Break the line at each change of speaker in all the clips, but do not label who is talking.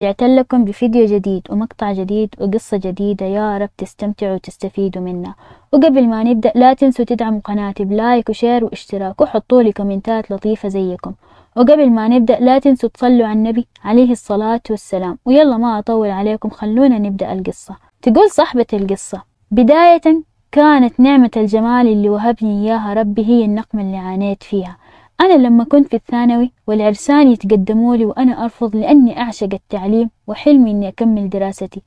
يعتل لكم بفيديو جديد ومقطع جديد وقصة جديدة يا رب تستمتعوا وتستفيدوا منها وقبل ما نبدأ لا تنسوا تدعموا قناتي بلايك وشير واشتراك وحطوا لي كومنتات لطيفة زيكم وقبل ما نبدأ لا تنسوا تصلوا على النبي عليه الصلاة والسلام ويلا ما أطول عليكم خلونا نبدأ القصة تقول صاحبة القصة بداية كانت نعمة الجمال اللي وهبني إياها ربي هي النقمة اللي عانيت فيها أنا لما كنت في الثانوي والعرسان يتقدموا لي وأنا أرفض لأني أعشق التعليم وحلمي إني أكمل دراستي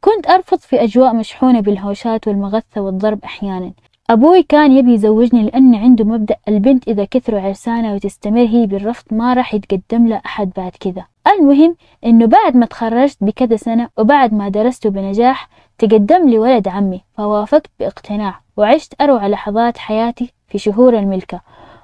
كنت أرفض في أجواء مشحونة بالهوشات والمغثة والضرب أحيانا أبوي كان يبي يزوجني لأن عنده مبدأ البنت إذا كثروا عرسانها وتستمر هي بالرفض ما راح يتقدم لها أحد بعد كذا المهم إنه بعد ما تخرجت بكذا سنة وبعد ما درست بنجاح تقدم لي ولد عمي فوافقت باقتناع وعشت أروع لحظات حياتي في شهور الملكة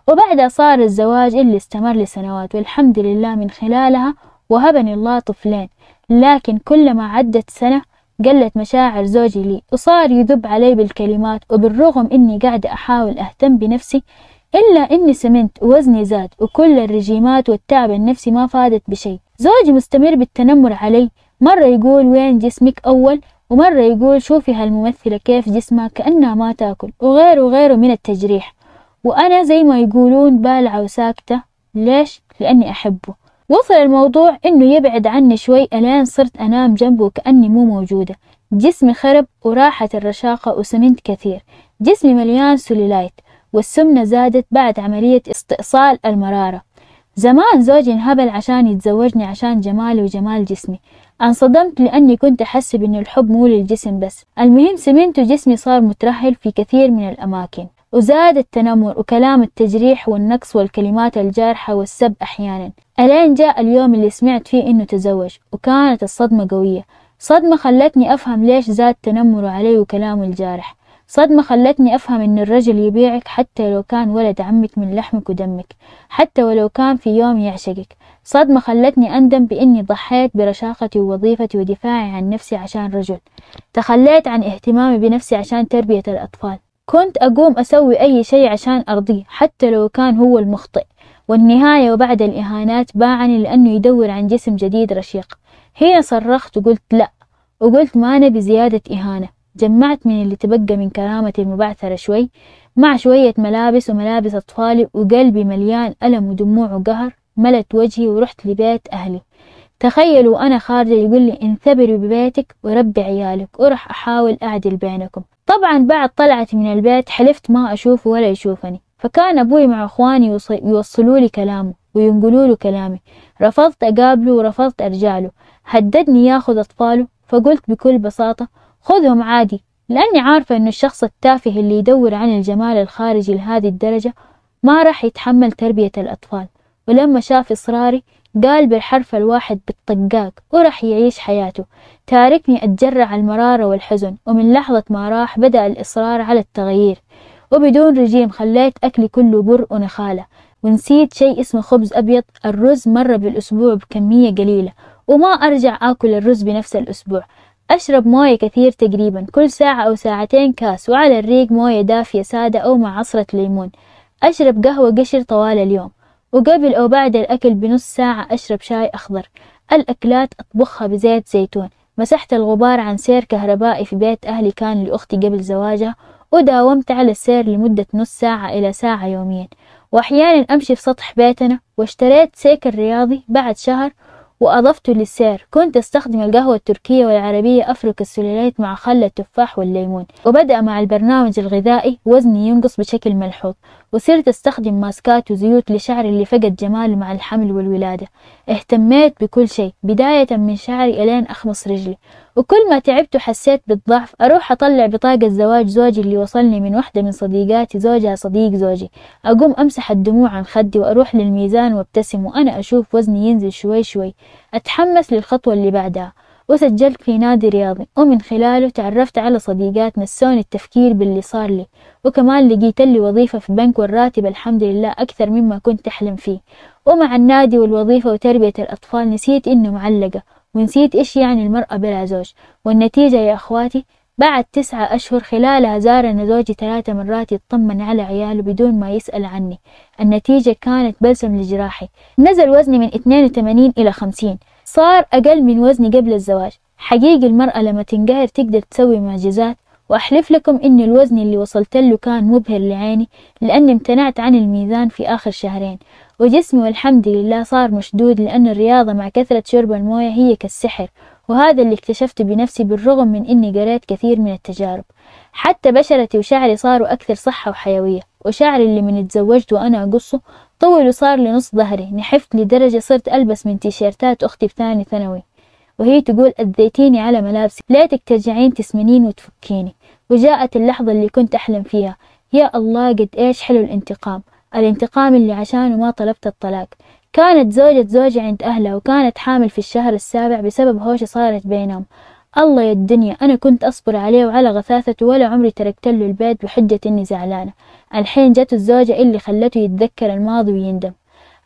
وبعدها صار الزواج اللي استمر لسنوات والحمد لله من خلالها وهبني الله طفلين لكن كلما عدت سنة قلت مشاعر زوجي لي وصار يذب علي بالكلمات وبالرغم إني قاعدة أحاول أهتم بنفسي إلا إني سمنت ووزني زاد وكل الرجيمات والتعب النفسي ما فادت بشيء زوجي مستمر بالتنمر علي مرة يقول وين جسمك أول ومرة يقول شوفي هالممثلة كيف جسمها كأنها ما تاكل وغيره وغيره من التجريح وأنا زي ما يقولون بالعة وساكتة ليش؟ لأني أحبه وصل الموضوع إنه يبعد عني شوي ألين صرت أنام جنبه كأني مو موجودة جسمي خرب وراحت الرشاقة وسمنت كثير جسمي مليان سلولايت والسمنة زادت بعد عملية استئصال المرارة زمان زوجي انهبل عشان يتزوجني عشان جمالي وجمال جسمي انصدمت لأني كنت أحسب إن الحب مو للجسم بس المهم سمنت وجسمي صار مترهل في كثير من الأماكن وزاد التنمر وكلام التجريح والنقص والكلمات الجارحة والسب أحيانا ألين جاء اليوم اللي سمعت فيه إنه تزوج وكانت الصدمة قوية صدمة خلتني أفهم ليش زاد تنمره علي وكلامه الجارح صدمة خلتني أفهم إن الرجل يبيعك حتى لو كان ولد عمك من لحمك ودمك حتى ولو كان في يوم يعشقك صدمة خلتني أندم بإني ضحيت برشاقتي ووظيفتي ودفاعي عن نفسي عشان رجل تخليت عن اهتمامي بنفسي عشان تربية الأطفال كنت أقوم أسوي أي شيء عشان أرضيه حتى لو كان هو المخطئ والنهاية وبعد الإهانات باعني لأنه يدور عن جسم جديد رشيق هنا صرخت وقلت لأ وقلت ما نبي زيادة إهانة جمعت من اللي تبقى من كرامتي المبعثرة شوي مع شوية ملابس وملابس أطفالي وقلبي مليان ألم ودموع وقهر ملت وجهي ورحت لبيت أهلي تخيلوا أنا خارجة يقول لي انثبري ببيتك وربي عيالك وراح أحاول أعدل بينكم طبعا بعد طلعت من البيت حلفت ما أشوفه ولا يشوفني فكان أبوي مع إخواني يوصلوا لي كلامه وينقلوا له كلامي رفضت أقابله ورفضت أرجع له هددني ياخذ أطفاله فقلت بكل بساطة خذهم عادي لأني عارفة أن الشخص التافه اللي يدور عن الجمال الخارجي لهذه الدرجة ما راح يتحمل تربية الأطفال ولما شاف إصراري قال بالحرف الواحد بالطقاق وراح يعيش حياته تاركني أتجرع المرارة والحزن ومن لحظة ما راح بدأ الإصرار على التغيير وبدون رجيم خليت أكلي كله بر ونخالة ونسيت شيء اسمه خبز أبيض الرز مرة بالأسبوع بكمية قليلة وما أرجع آكل الرز بنفس الأسبوع أشرب موية كثير تقريبا كل ساعة أو ساعتين كاس وعلى الريق موية دافية سادة أو مع عصرة ليمون أشرب قهوة قشر طوال اليوم وقبل أو بعد الأكل بنص ساعة أشرب شاي أخضر الأكلات أطبخها بزيت زيتون مسحت الغبار عن سير كهربائي في بيت أهلي كان لأختي قبل زواجها وداومت على السير لمدة نص ساعة إلى ساعة يوميا وأحيانا أمشي في سطح بيتنا واشتريت سيكل رياضي بعد شهر وأضفته للسير كنت أستخدم القهوة التركية والعربية أفرك السلالات مع خل التفاح والليمون وبدأ مع البرنامج الغذائي وزني ينقص بشكل ملحوظ وصرت أستخدم ماسكات وزيوت لشعري اللي فقد جماله مع الحمل والولادة اهتميت بكل شيء بداية من شعري ألين أخمص رجلي وكل ما تعبت وحسيت بالضعف أروح أطلع بطاقة زواج زوجي اللي وصلني من واحدة من صديقاتي زوجها صديق زوجي أقوم أمسح الدموع عن خدي وأروح للميزان وابتسم وأنا أشوف وزني ينزل شوي شوي أتحمس للخطوة اللي بعدها وسجلت في نادي رياضي ومن خلاله تعرفت على صديقات نسوني التفكير باللي صار لي وكمان لقيت لي وظيفة في بنك والراتب الحمد لله أكثر مما كنت أحلم فيه ومع النادي والوظيفة وتربية الأطفال نسيت إنه معلقة ونسيت إيش يعني المرأة بلا زوج والنتيجة يا أخواتي بعد تسعة أشهر خلالها زارنا زوجي ثلاثة مرات يطمن على عياله بدون ما يسأل عني النتيجة كانت بلسم لجراحي نزل وزني من 82 إلى 50 صار أقل من وزني قبل الزواج حقيقي المرأة لما تنقهر تقدر تسوي معجزات وأحلف لكم إن الوزن اللي وصلت له كان مبهر لعيني لأني امتنعت عن الميزان في آخر شهرين وجسمي والحمد لله صار مشدود لأن الرياضة مع كثرة شرب الموية هي كالسحر وهذا اللي اكتشفته بنفسي بالرغم من إني قريت كثير من التجارب حتى بشرتي وشعري صاروا أكثر صحة وحيوية وشعري اللي من اتزوجت وأنا أقصه طول وصار نص ظهري نحفت لدرجة صرت ألبس من تيشيرتات أختي في ثاني ثانوي وهي تقول أذيتيني على ملابسي ليتك ترجعين تسمنين وتفكيني وجاءت اللحظة اللي كنت أحلم فيها يا الله قد إيش حلو الانتقام الانتقام اللي عشانه ما طلبت الطلاق كانت زوجة زوجي عند أهلها وكانت حامل في الشهر السابع بسبب هوشة صارت بينهم الله يا الدنيا أنا كنت أصبر عليه وعلى غثاثته ولا عمري تركت له البيت بحجة إني زعلانة الحين جت الزوجة اللي خلته يتذكر الماضي ويندم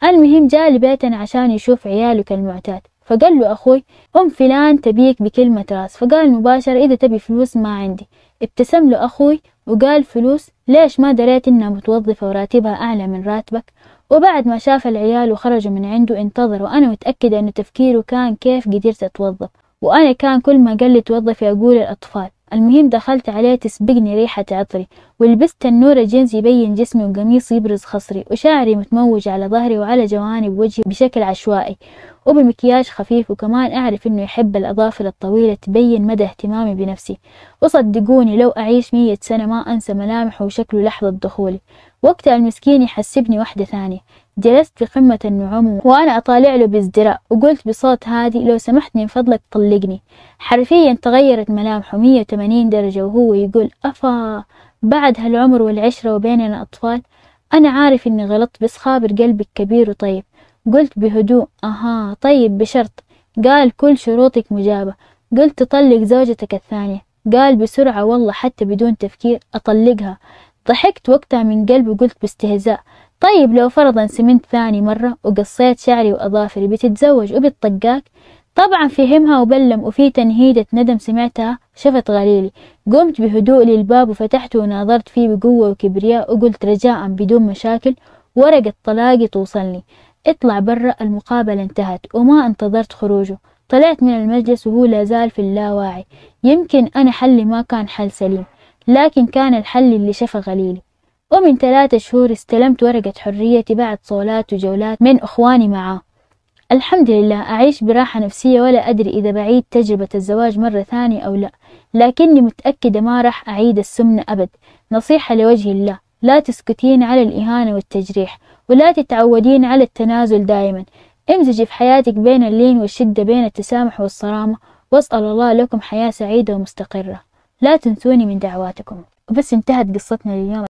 المهم جاء لبيتنا عشان يشوف عياله كالمعتاد فقال له أخوي أم فلان تبيك بكلمة راس فقال مباشرة إذا تبي فلوس ما عندي ابتسم له أخوي وقال فلوس ليش ما دريت إنها متوظفة وراتبها أعلى من راتبك وبعد ما شاف العيال وخرجوا من عنده انتظر وأنا متأكدة أنه تفكيره كان كيف قدرت أتوظف وأنا كان كل ما قال لي توظفي أقول الأطفال المهم دخلت عليه تسبقني ريحة عطري ولبست النورة جينز يبين جسمي وقميص يبرز خصري وشعري متموج على ظهري وعلى جوانب وجهي بشكل عشوائي وبمكياج خفيف وكمان أعرف إنه يحب الأظافر الطويلة تبين مدى اهتمامي بنفسي وصدقوني لو أعيش مية سنة ما أنسى ملامحه وشكله لحظة دخولي وقتها المسكين يحسبني واحدة ثانية جلست في قمة النعومة وأنا أطالع له بازدراء وقلت بصوت هادي لو سمحت من فضلك طلقني حرفيا تغيرت ملامحه 180 درجة وهو يقول أفا بعد هالعمر والعشرة وبيننا أطفال أنا عارف إني غلطت بس خابر قلبك كبير وطيب قلت بهدوء أها طيب بشرط قال كل شروطك مجابة قلت تطلق زوجتك الثانية قال بسرعة والله حتى بدون تفكير أطلقها ضحكت وقتها من قلبي وقلت باستهزاء طيب لو فرضا سمنت ثاني مرة وقصيت شعري وأظافري بتتزوج وبتطقاك طبعا فهمها وبلم وفي تنهيدة ندم سمعتها شفت غليلي قمت بهدوء للباب وفتحته وناظرت فيه بقوة وكبرياء وقلت رجاء بدون مشاكل ورقة طلاقي توصلني اطلع برا المقابلة انتهت وما انتظرت خروجه طلعت من المجلس وهو لازال في اللاواعي يمكن أنا حلي ما كان حل سليم لكن كان الحل اللي شفى غليلي ومن ثلاثة شهور استلمت ورقة حريتي بعد صولات وجولات من أخواني معاه الحمد لله أعيش براحة نفسية ولا أدري إذا بعيد تجربة الزواج مرة ثانية أو لا لكني متأكدة ما راح أعيد السمنة أبد نصيحة لوجه الله لا تسكتين على الإهانة والتجريح ولا تتعودين على التنازل دائما امزجي في حياتك بين اللين والشدة بين التسامح والصرامة واسأل الله لكم حياة سعيدة ومستقرة لا تنسوني من دعواتكم وبس انتهت قصتنا لليوم